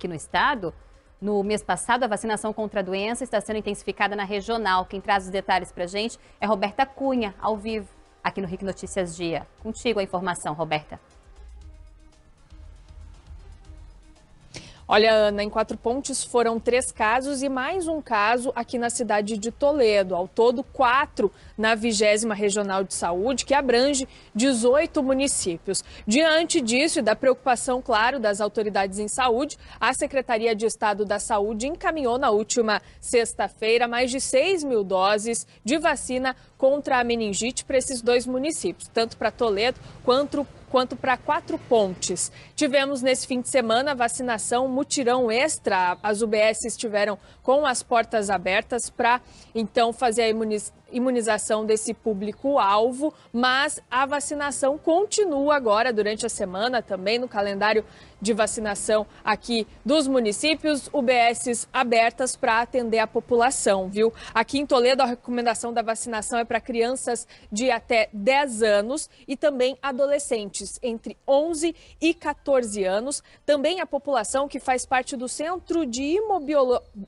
aqui no estado. No mês passado, a vacinação contra a doença está sendo intensificada na regional. Quem traz os detalhes para gente é Roberta Cunha, ao vivo, aqui no RIC Notícias Dia. Contigo a informação, Roberta. Olha, Ana, em Quatro Pontes foram três casos e mais um caso aqui na cidade de Toledo. Ao todo, quatro na vigésima Regional de Saúde, que abrange 18 municípios. Diante disso e da preocupação, claro, das autoridades em saúde, a Secretaria de Estado da Saúde encaminhou na última sexta-feira mais de 6 mil doses de vacina contra a meningite para esses dois municípios, tanto para Toledo quanto quanto para quatro pontes. Tivemos nesse fim de semana vacinação mutirão extra. As UBS estiveram com as portas abertas para então fazer a imunização imunização desse público-alvo, mas a vacinação continua agora durante a semana, também no calendário de vacinação aqui dos municípios, UBSs abertas para atender a população, viu? Aqui em Toledo, a recomendação da vacinação é para crianças de até 10 anos e também adolescentes entre 11 e 14 anos, também a população que faz parte do Centro de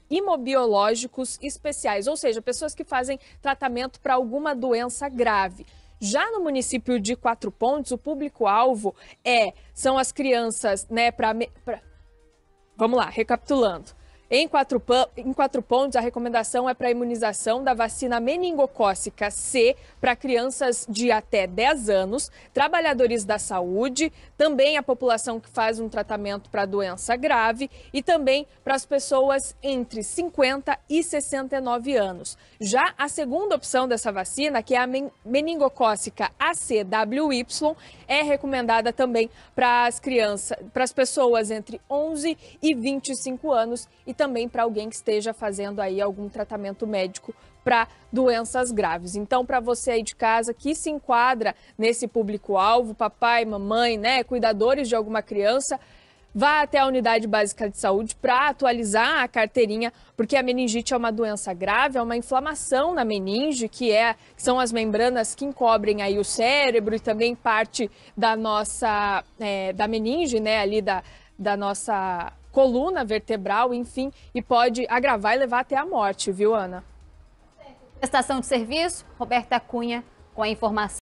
Imobiológicos Especiais, ou seja, pessoas que fazem tratamento tratamento para alguma doença grave. Já no município de Quatro Pontes, o público-alvo é são as crianças, né, para vamos lá, recapitulando. Em quatro, em quatro pontos, a recomendação é para a imunização da vacina meningocócica C para crianças de até 10 anos, trabalhadores da saúde, também a população que faz um tratamento para doença grave e também para as pessoas entre 50 e 69 anos. Já a segunda opção dessa vacina, que é a meningocócica ACWY, é recomendada também para as crianças, para as pessoas entre 11 e 25 anos e também para alguém que esteja fazendo aí algum tratamento médico para doenças graves. Então, para você aí de casa que se enquadra nesse público-alvo, papai, mamãe, né, cuidadores de alguma criança, vá até a unidade básica de saúde para atualizar a carteirinha, porque a meningite é uma doença grave, é uma inflamação na meninge, que é que são as membranas que encobrem aí o cérebro e também parte da nossa é, da meninge, né, ali da da nossa coluna vertebral, enfim, e pode agravar e levar até a morte, viu, Ana? Prestação de serviço, Roberta Cunha com a informação.